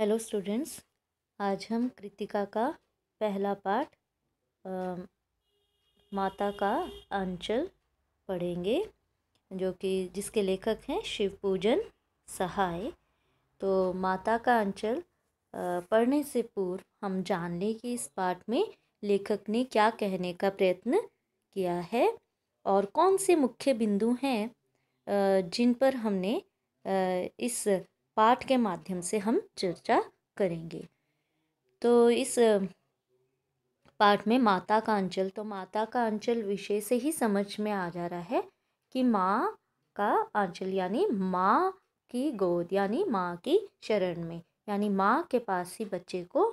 hello students आज हम कृतिका का पहला पाठ माता का अंचल पढ़ेंगे जो कि जिसके लेखक हैं शिव पूजन सहाय तो माता का अंचल पढ़ने से पूर्व हम जान लें कि इस पाठ में लेखक ने क्या कहने का प्रयत्न किया है और कौन से मुख्य बिंदु हैं जिन पर हमने इस पाठ के माध्यम से हम चर्चा करेंगे तो इस पाठ में माता का अंचल तो माता का अंचल विषय से ही समझ में आ जा रहा है कि माँ का आंचल यानी माँ की गोद यानी माँ की शरण में यानी माँ के पास ही बच्चे को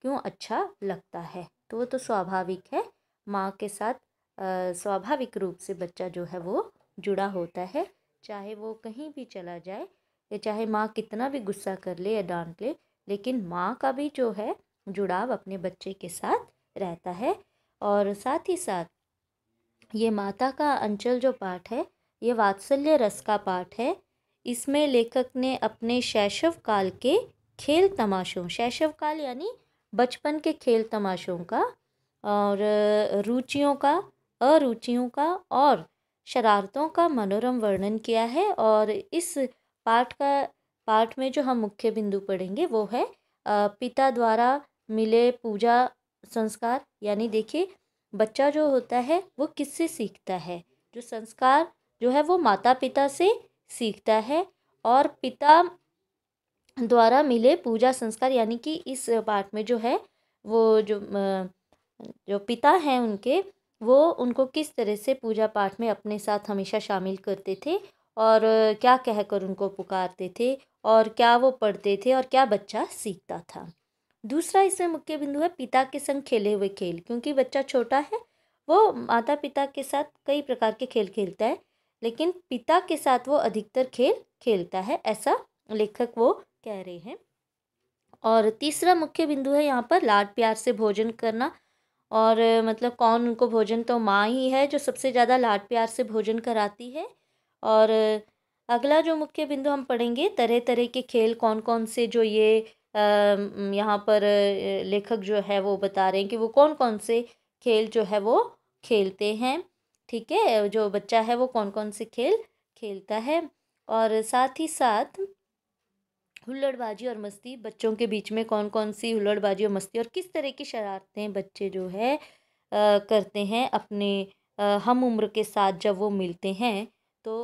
क्यों अच्छा लगता है तो वो तो स्वाभाविक है माँ के साथ स्वाभाविक रूप से बच्चा जो है वो जुड़ा होता है चाहे वो कहीं भी चला जाए या चाहे माँ कितना भी गुस्सा कर ले या डांट ले लेकिन माँ का भी जो है जुड़ाव अपने बच्चे के साथ रहता है और साथ ही साथ ये माता का अंचल जो पाठ है ये वात्सल्य रस का पाठ है इसमें लेखक ने अपने शैशव काल के खेल तमाशों शैशव काल यानी बचपन के खेल तमाशों का और रुचियों का अरुचियों का और शरारतों का मनोरम वर्णन किया है और इस पाठ का पाठ में जो हम मुख्य बिंदु पढ़ेंगे वो है पिता द्वारा मिले पूजा संस्कार यानी देखिए बच्चा जो होता है वो किससे सीखता है जो संस्कार जो है वो माता पिता से सीखता है और पिता द्वारा मिले पूजा संस्कार यानी कि इस पाठ में जो है वो जो जो पिता हैं उनके वो उनको किस तरह से पूजा पाठ में अपने साथ हमेशा शामिल करते थे और क्या कहकर उनको पुकारते थे और क्या वो पढ़ते थे और क्या बच्चा सीखता था दूसरा इसमें मुख्य बिंदु है पिता के संग खेले हुए खेल क्योंकि बच्चा छोटा है वो माता पिता के साथ कई प्रकार के खेल खेलता है लेकिन पिता के साथ वो अधिकतर खेल खेलता है ऐसा लेखक वो कह रहे हैं और तीसरा मुख्य बिंदु है यहाँ पर लाड प्यार से भोजन करना और मतलब कौन उनको भोजन तो माँ ही है जो सबसे ज़्यादा लाड प्यार से भोजन कराती है और अगला जो मुख्य बिंदु हम पढ़ेंगे तरह तरह के खेल कौन कौन से जो ये यहाँ पर लेखक जो है वो बता रहे हैं कि वो कौन कौन से खेल जो है वो खेलते हैं ठीक है जो बच्चा है वो कौन कौन से खेल खेलता है और साथ ही साथ हुल्लड़बाजी और मस्ती बच्चों के बीच में कौन कौन सी हुल्लड़बाजी और मस्ती और किस तरह की शरारतें बच्चे जो है आ, करते हैं अपने आ, हम उम्र के साथ जब वो मिलते हैं तो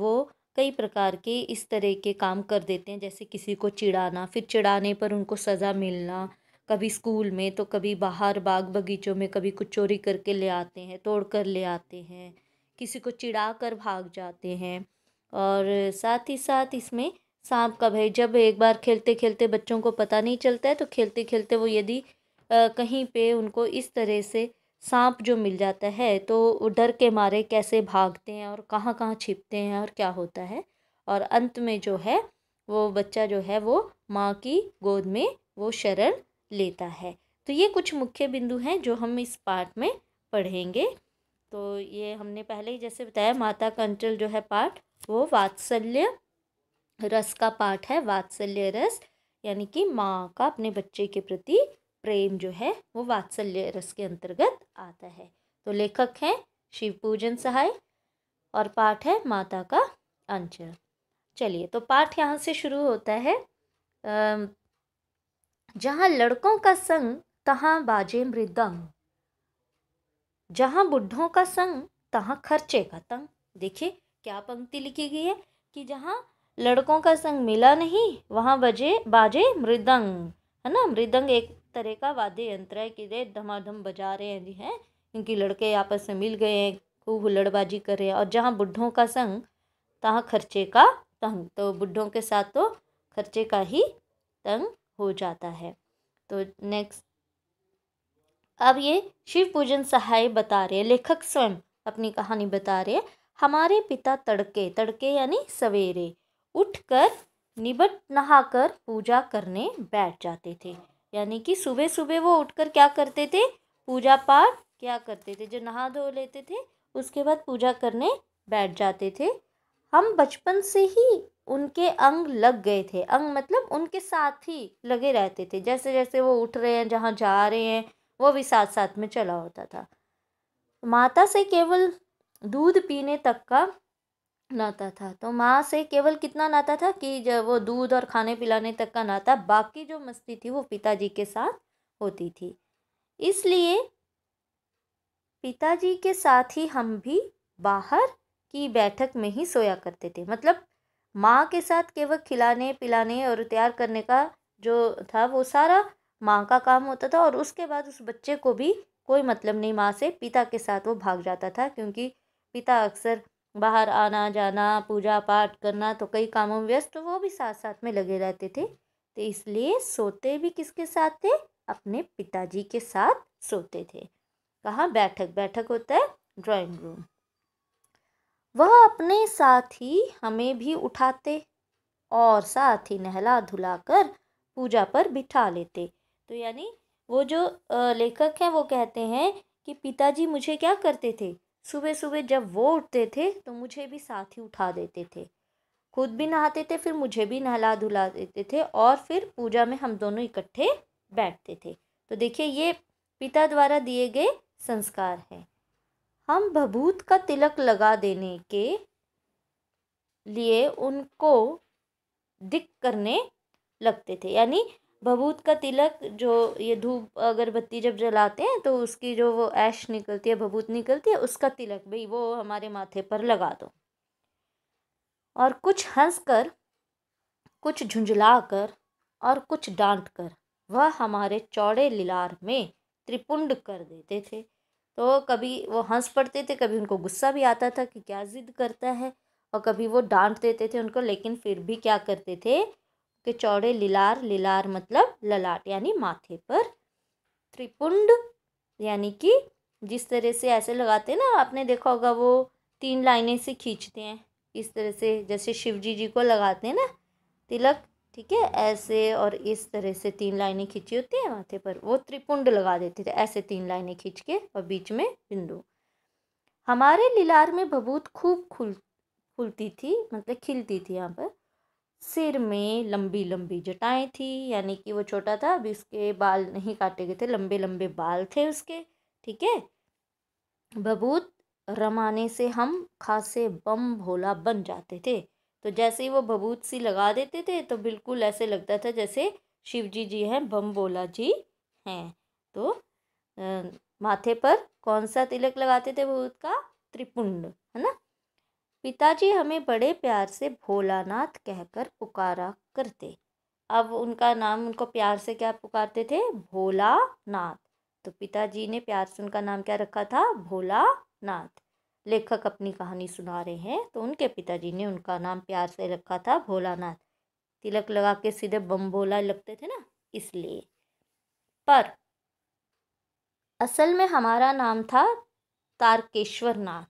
वो कई प्रकार के इस तरह के काम कर देते हैं जैसे किसी को चिढ़ाना फिर चिढ़ाने पर उनको सज़ा मिलना कभी स्कूल में तो कभी बाहर बाग बगीचों में कभी कुछ चोरी करके ले आते हैं तोड़ कर ले आते हैं किसी को चिढ़ा कर भाग जाते हैं और साथ ही साथ इसमें सांप का भय जब एक बार खेलते खेलते बच्चों को पता नहीं चलता है तो खेलते खेलते वो यदि कहीं पे उनको इस तरह से सांप जो मिल जाता है तो डर के मारे कैसे भागते हैं और कहाँ कहाँ छिपते हैं और क्या होता है और अंत में जो है वो बच्चा जो है वो माँ की गोद में वो शरण लेता है तो ये कुछ मुख्य बिंदु हैं जो हम इस पार्ट में पढ़ेंगे तो ये हमने पहले ही जैसे बताया माता अंचल जो है पाठ वो वात्सल्य रस का पाठ है वात्सल्य रस यानी कि माँ का अपने बच्चे के प्रति प्रेम जो है वो वात्सल्य रस के अंतर्गत आता है तो लेखक हैं शिव पूजन सहाय और पाठ है माता का अंचल चलिए तो पाठ यहाँ से शुरू होता है जहाँ लड़कों का संग तहाँ बाजे मृदंग जहाँ बुढ़ों का संग तहाँ खर्चे का तंग देखिए क्या पंक्ति लिखी गई है कि जहाँ लड़कों का संग मिला नहीं वहाँ बजे बाजे मृदंग है ना मृदंग एक तरह का वाद्य यंत्र है कि दे धमाधम बजा रहे हैं जी हैं इनकी लड़के आपस में मिल गए हैं खूब हुल्लड़बाजी कर रहे हैं और जहाँ बुढ़ों का संग तहाँ खर्चे का तंग तो बुढ़ों के साथ तो खर्चे का ही तंग हो जाता है तो नेक्स्ट अब ये शिव पूजन सहाय बता रहे हैं लेखक स्वयं अपनी कहानी बता रहे हैं हमारे पिता तड़के तड़के यानी सवेरे उठकर निबट नहाकर पूजा करने बैठ जाते थे यानी कि सुबह सुबह वो उठकर क्या करते थे पूजा पाठ क्या करते थे जो नहा धो लेते थे उसके बाद पूजा करने बैठ जाते थे हम बचपन से ही उनके अंग लग गए थे अंग मतलब उनके साथ ही लगे रहते थे जैसे जैसे वो उठ रहे हैं जहाँ जा रहे हैं वो भी साथ साथ में चला होता था माता से केवल दूध पीने तक का नाता था तो माँ से केवल कितना नाता था कि जब वो दूध और खाने पिलाने तक का नाता बाकी जो मस्ती थी वो पिताजी के साथ होती थी इसलिए पिताजी के साथ ही हम भी बाहर की बैठक में ही सोया करते थे मतलब माँ के साथ केवल खिलाने पिलाने और तैयार करने का जो था वो सारा माँ का काम होता था और उसके बाद उस बच्चे को भी कोई मतलब नहीं माँ से पिता के साथ वो भाग जाता था क्योंकि पिता अक्सर बाहर आना जाना पूजा पाठ करना तो कई कामों में व्यस्त वो भी साथ साथ में लगे रहते थे तो इसलिए सोते भी किसके साथ थे अपने पिताजी के साथ सोते थे कहाँ बैठक बैठक होता है ड्राइंग रूम वह अपने साथ ही हमें भी उठाते और साथ ही नहला धुला कर पूजा पर बिठा लेते तो यानी वो जो लेखक हैं वो कहते हैं कि पिताजी मुझे क्या करते थे सुबह सुबह जब वो उठते थे तो मुझे भी साथ ही उठा देते थे खुद भी नहाते थे फिर मुझे भी नहला धुला देते थे और फिर पूजा में हम दोनों इकट्ठे बैठते थे तो देखिए ये पिता द्वारा दिए गए संस्कार हैं हम भभूत का तिलक लगा देने के लिए उनको दिक करने लगते थे यानी भभूत का तिलक जो ये धूप अगरबत्ती जब जलाते हैं तो उसकी जो वो ऐश निकलती है भभूत निकलती है उसका तिलक भाई वो हमारे माथे पर लगा दो और कुछ हंस कर कुछ झुंझला कर और कुछ डांट कर वह हमारे चौड़े लिलार में त्रिपुंड कर देते थे तो कभी वो हंस पड़ते थे कभी उनको गुस्सा भी आता था कि क्या जिद करता है और कभी वो डांट देते थे उनको लेकिन फिर भी क्या करते थे के चौड़े लिलार लिलार मतलब ललाट यानी माथे पर त्रिपुंड यानी कि जिस तरह से ऐसे लगाते हैं ना आपने देखा होगा वो तीन लाइनें से खींचते हैं इस तरह से जैसे शिव जी जी को लगाते हैं ना तिलक ठीक है ऐसे और इस तरह से तीन लाइनें खींची होती हैं माथे पर वो त्रिपुंड लगा देते थे ऐसे तीन लाइनें खींच के और बीच में बिंदु हमारे लीलार में बबूत खूब खुल खुलती थी मतलब खिलती थी यहाँ पर सिर में लंबी लंबी जटाएं थी यानी कि वो छोटा था अभी उसके बाल नहीं काटे गए थे लंबे लंबे बाल थे उसके ठीक है बबूत रमाने से हम खासे बम भोला बन जाते थे तो जैसे ही वो बबूत सी लगा देते थे तो बिल्कुल ऐसे लगता था जैसे शिव जी जी हैं बम भोला जी हैं तो आ, माथे पर कौन सा तिलक लगाते थे बबूत का त्रिपुंड है ना पिताजी हमें बड़े प्यार से भोलानाथ कहकर पुकारा करते अब उनका नाम उनको प्यार से क्या पुकारते थे भोलानाथ तो पिताजी ने प्यार से उनका नाम क्या रखा था भोलानाथ लेखक अपनी कहानी सुना रहे हैं तो उनके पिताजी ने उनका नाम प्यार से रखा था भोलानाथ तिलक लगा के सीधे बम भोला लगते थे ना इसलिए पर असल में हमारा नाम था तारकेश्वर नाथ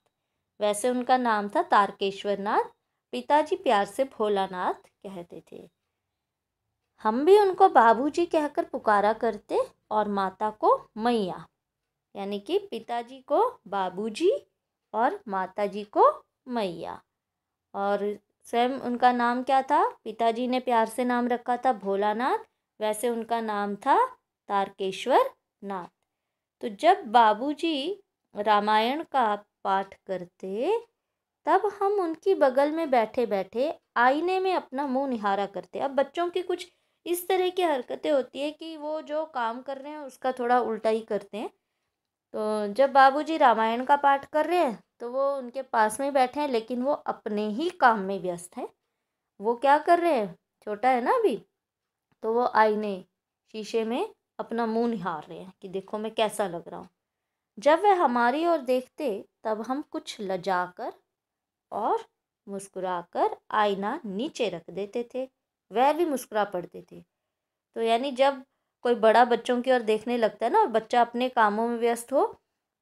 वैसे उनका नाम था तारकेश्वर नाथ पिताजी प्यार से भोलानाथ कहते थे हम भी उनको बाबूजी कहकर पुकारा करते और माता को मैया यानी कि पिताजी को बाबूजी और माताजी को मैया और स्वयं उनका नाम क्या था पिताजी ने प्यार से नाम रखा था भोलानाथ वैसे उनका नाम था तारकेश्वर नाथ तो जब बाबूजी रामायण का पाठ करते तब हम उनकी बगल में बैठे बैठे आईने में अपना मुंह निहारा करते अब बच्चों की कुछ इस तरह की हरकतें होती है कि वो जो काम कर रहे हैं उसका थोड़ा उल्टा ही करते हैं तो जब बाबूजी रामायण का पाठ कर रहे हैं तो वो उनके पास में बैठे हैं लेकिन वो अपने ही काम में व्यस्त हैं वो क्या कर रहे हैं छोटा है ना अभी तो वो आईने शीशे में अपना मुंह निहार रहे हैं कि देखो मैं कैसा लग रहा हूँ जब वह हमारी ओर देखते तब हम कुछ लजा कर और मुस्कुराकर कर आईना नीचे रख देते थे वह भी मुस्कुरा पड़ते थे तो यानी जब कोई बड़ा बच्चों की ओर देखने लगता है ना और बच्चा अपने कामों में व्यस्त हो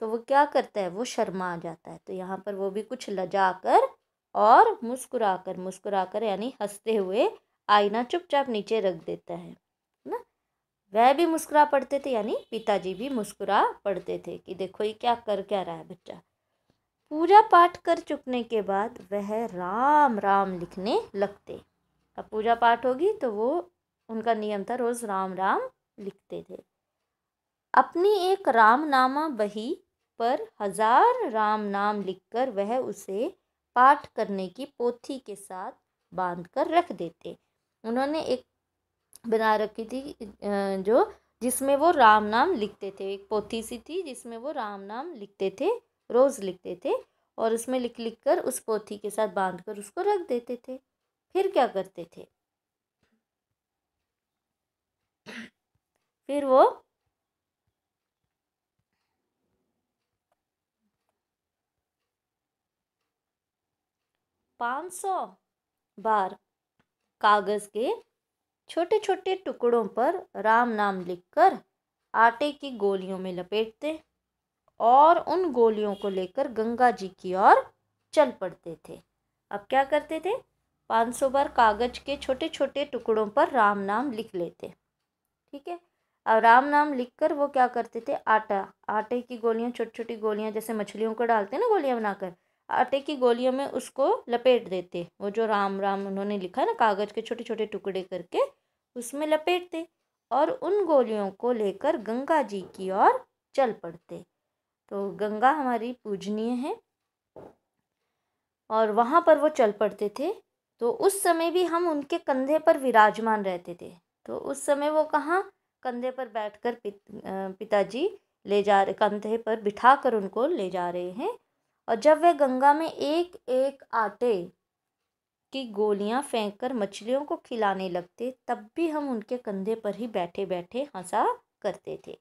तो वो क्या करता है वो शर्मा जाता है तो यहाँ पर वो भी कुछ लजा कर और मुस्कुराकर कर कर यानी हंसते हुए आईना चुपचाप नीचे रख देता है ना वह भी मुस्कुरा पड़ते थे यानी पिताजी भी मुस्कुरा पड़ते थे कि देखो ये क्या कर क्या रहा है बच्चा पूजा पाठ कर चुकने के बाद वह राम राम लिखने लगते अब पूजा पाठ होगी तो वो उनका नियम था रोज़ राम राम लिखते थे अपनी एक रामनामा बही पर हजार राम नाम लिखकर वह उसे पाठ करने की पोथी के साथ बांध कर रख देते उन्होंने एक बना रखी थी जो जिसमें वो राम नाम लिखते थे एक पोथी सी थी जिसमें वो राम नाम लिखते थे रोज़ लिखते थे और उसमें लिख लिख कर उस पोथी के साथ बांध कर उसको रख देते थे फिर क्या करते थे फिर वो पाँच सौ बार कागज़ के छोटे छोटे टुकड़ों पर राम नाम लिखकर आटे की गोलियों में लपेटते और उन गोलियों को लेकर गंगा जी की ओर चल पड़ते थे अब क्या करते थे पाँच सौ बार कागज के छोटे छोटे टुकड़ों पर राम नाम लिख लेते ठीक है अब राम नाम लिखकर वो क्या करते थे आटा आटे की गोलियाँ छोटी छोटी गोलियाँ जैसे मछलियों को डालते ना गोलियाँ बनाकर आटे की गोलियों में उसको लपेट देते वो जो राम राम उन्होंने लिखा ना कागज़ के छोटे छोटे टुकड़े करके उसमें लपेटते और उन गोलियों को लेकर गंगा जी की ओर चल पड़ते तो गंगा हमारी पूजनीय है और वहाँ पर वो चल पड़ते थे तो उस समय भी हम उनके कंधे पर विराजमान रहते थे तो उस समय वो कहाँ कंधे पर बैठकर पित, पिताजी ले जा रहे कंधे पर बिठा कर उनको ले जा रहे हैं और जब वे गंगा में एक एक आटे की गोलियां कर मछलियों को खिलाने लगते तब भी हम उनके कंधे पर ही बैठे बैठे हंसा करते थे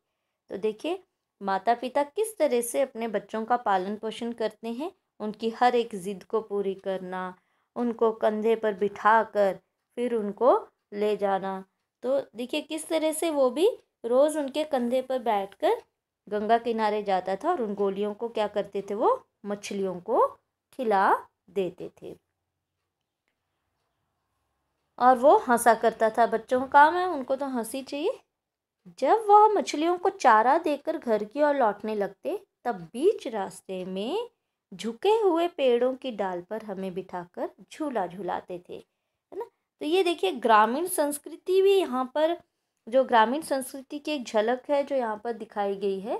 तो देखिए माता पिता किस तरह से अपने बच्चों का पालन पोषण करते हैं उनकी हर एक ज़िद को पूरी करना उनको कंधे पर बिठा कर फिर उनको ले जाना तो देखिए किस तरह से वो भी रोज़ उनके कंधे पर बैठकर गंगा किनारे जाता था और उन गोलियों को क्या करते थे वो मछलियों को खिला देते थे और वो हंसा करता था बच्चों का काम है उनको तो हंसी चाहिए जब वह मछलियों को चारा देकर घर की ओर लौटने लगते तब बीच रास्ते में झुके हुए पेड़ों की डाल पर हमें बिठाकर झूला झूलाते थे है ना तो ये देखिए ग्रामीण संस्कृति भी यहाँ पर जो ग्रामीण संस्कृति की एक झलक है जो यहाँ पर दिखाई गई है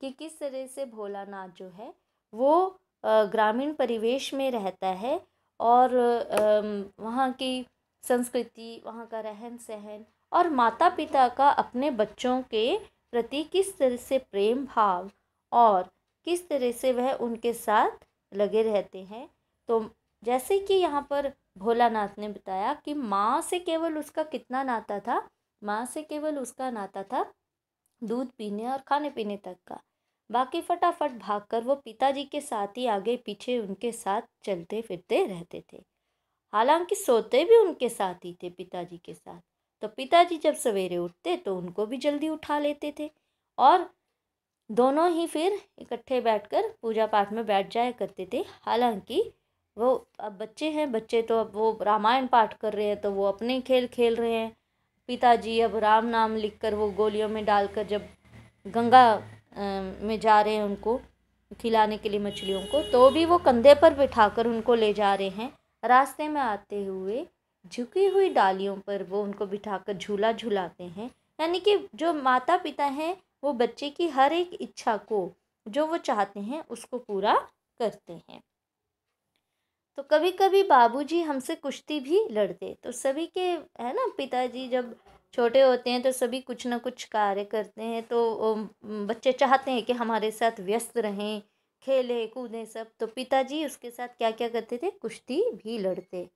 कि किस तरह से भोलानाथ जो है वो ग्रामीण परिवेश में रहता है और वहाँ की संस्कृति वहाँ का रहन सहन और माता पिता का अपने बच्चों के प्रति किस तरह से प्रेम भाव और किस तरह से वह उनके साथ लगे रहते हैं तो जैसे कि यहाँ पर भोलानाथ ने बताया कि माँ से केवल उसका कितना नाता था माँ से केवल उसका नाता था दूध पीने और खाने पीने तक का बाकी फटाफट भागकर वो पिताजी के साथ ही आगे पीछे उनके साथ चलते फिरते रहते थे हालांकि सोते भी उनके साथ ही थे पिताजी के साथ तो पिताजी जब सवेरे उठते तो उनको भी जल्दी उठा लेते थे और दोनों ही फिर इकट्ठे बैठकर पूजा पाठ में बैठ जाया करते थे हालांकि वो अब बच्चे हैं बच्चे तो अब वो रामायण पाठ कर रहे हैं तो वो अपने खेल खेल रहे हैं पिताजी अब राम नाम लिख कर वो गोलियों में डालकर जब गंगा में जा रहे हैं उनको खिलाने के लिए मछलियों को तो भी वो कंधे पर बिठा कर उनको ले जा रहे हैं रास्ते में आते हुए झुकी हुई डालियों पर वो उनको बिठाकर झूला झूलाते हैं यानी कि जो माता पिता हैं वो बच्चे की हर एक इच्छा को जो वो चाहते हैं उसको पूरा करते हैं तो कभी कभी बाबूजी हमसे कुश्ती भी लड़ते तो सभी के है ना पिताजी जब छोटे होते हैं तो सभी कुछ ना कुछ कार्य करते हैं तो बच्चे चाहते हैं कि हमारे साथ व्यस्त रहें खेलें कूदें सब तो पिताजी उसके साथ क्या क्या करते थे कुश्ती भी लड़ते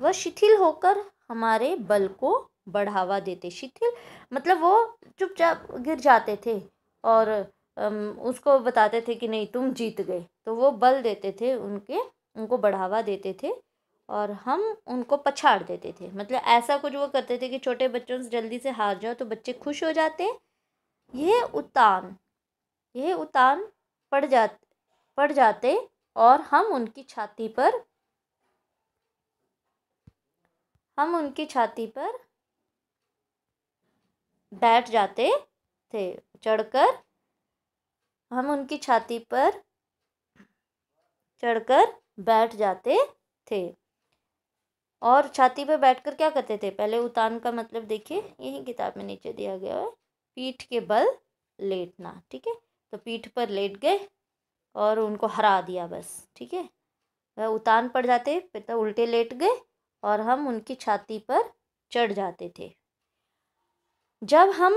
वह शिथिल होकर हमारे बल को बढ़ावा देते शिथिल मतलब वो चुपचाप गिर जाते थे और उसको बताते थे कि नहीं तुम जीत गए तो वो बल देते थे उनके उनको बढ़ावा देते थे और हम उनको पछाड़ देते थे मतलब ऐसा कुछ वो करते थे कि छोटे बच्चों से जल्दी से हार जाओ तो बच्चे खुश हो जाते यह उतान यह उतान पड़ जाते पड़ जाते और हम उनकी छाती पर हम उनकी छाती पर बैठ जाते थे चढ़कर हम उनकी छाती पर चढ़कर बैठ जाते थे और छाती पर बैठकर क्या करते थे पहले उतान का मतलब देखिए यही किताब में नीचे दिया गया है पीठ के बल लेटना ठीक है तो पीठ पर लेट गए और उनको हरा दिया बस ठीक है वह उतान पड़ जाते फिर तो उल्टे लेट गए और हम उनकी छाती पर चढ़ जाते थे जब हम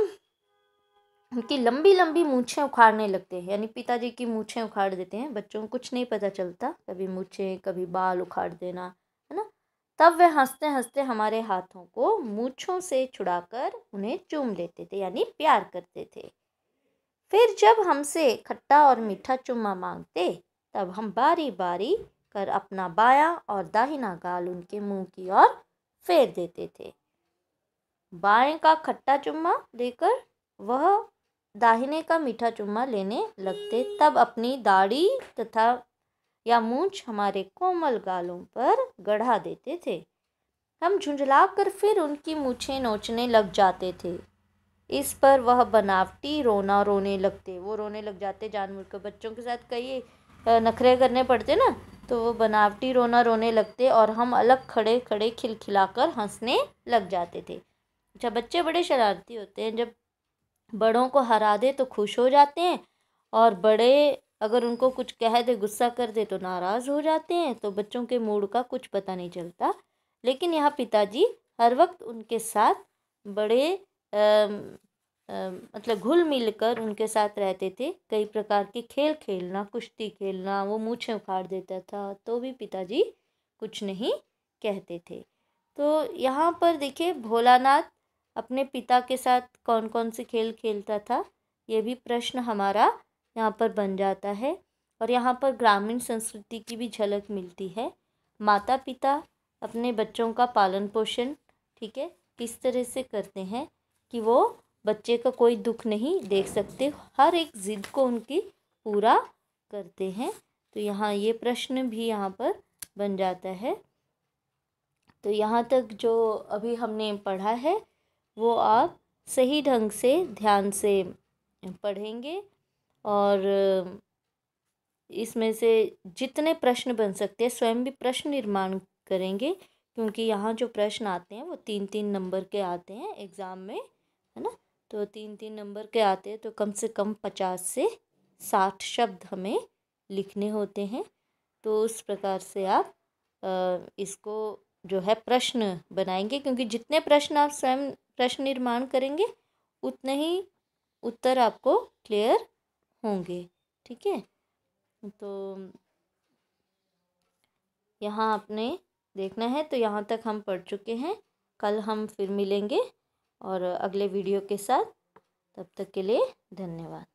उनकी लंबी लंबी मूछें उखाड़ने लगते हैं यानी पिताजी की मूछें उखाड़ देते हैं बच्चों को कुछ नहीं पता चलता कभी मूछें कभी बाल उखाड़ देना है ना तब वे हंसते हंसते हमारे हाथों को मूछों से छुड़ाकर उन्हें चूम लेते थे यानी प्यार करते थे फिर जब हमसे खट्टा और मीठा चुम्मा मांगते तब हम बारी बारी कर अपना बाया और दाहिना गाल उनके मुंह की ओर फेर देते थे बाएं का खट्टा चुम्मा देकर वह दाहिने का मीठा चुम्मा लेने लगते तब अपनी दाढ़ी तथा या मूछ हमारे कोमल गालों पर गढ़ा देते थे हम झुंझला कर फिर उनकी मूछें नोचने लग जाते थे इस पर वह बनावटी रोना रोने लगते वो रोने लग जाते जानवर के बच्चों के साथ कई नखरे करने पड़ते ना तो वो बनावटी रोना रोने लगते और हम अलग खड़े खड़े खिलखिलाकर हंसने लग जाते थे अच्छा बच्चे बड़े शरारती होते हैं जब बड़ों को हरा दे तो खुश हो जाते हैं और बड़े अगर उनको कुछ कह दे गुस्सा कर दे तो नाराज़ हो जाते हैं तो बच्चों के मूड का कुछ पता नहीं चलता लेकिन यहाँ पिताजी हर वक्त उनके साथ बड़े आ, मतलब घुल मिल कर उनके साथ रहते थे कई प्रकार के खेल खेलना कुश्ती खेलना वो मूछें उखाड़ देता था तो भी पिताजी कुछ नहीं कहते थे तो यहाँ पर देखिए भोलानाथ अपने पिता के साथ कौन कौन से खेल खेलता था ये भी प्रश्न हमारा यहाँ पर बन जाता है और यहाँ पर ग्रामीण संस्कृति की भी झलक मिलती है माता पिता अपने बच्चों का पालन पोषण ठीक है किस तरह से करते हैं कि वो बच्चे का कोई दुख नहीं देख सकते हर एक ज़िद को उनकी पूरा करते हैं तो यहाँ ये प्रश्न भी यहाँ पर बन जाता है तो यहाँ तक जो अभी हमने पढ़ा है वो आप सही ढंग से ध्यान से पढ़ेंगे और इसमें से जितने प्रश्न बन सकते हैं स्वयं भी प्रश्न निर्माण करेंगे क्योंकि यहाँ जो प्रश्न आते हैं वो तीन तीन नंबर के आते हैं एग्ज़ाम में है ना तो तीन तीन नंबर के आते हैं तो कम से कम पचास से साठ शब्द हमें लिखने होते हैं तो उस प्रकार से आप इसको जो है प्रश्न बनाएंगे क्योंकि जितने प्रश्न आप स्वयं प्रश्न निर्माण करेंगे उतने ही उत्तर आपको क्लियर होंगे ठीक है तो यहाँ आपने देखना है तो यहाँ तक हम पढ़ चुके हैं कल हम फिर मिलेंगे और अगले वीडियो के साथ तब तक के लिए धन्यवाद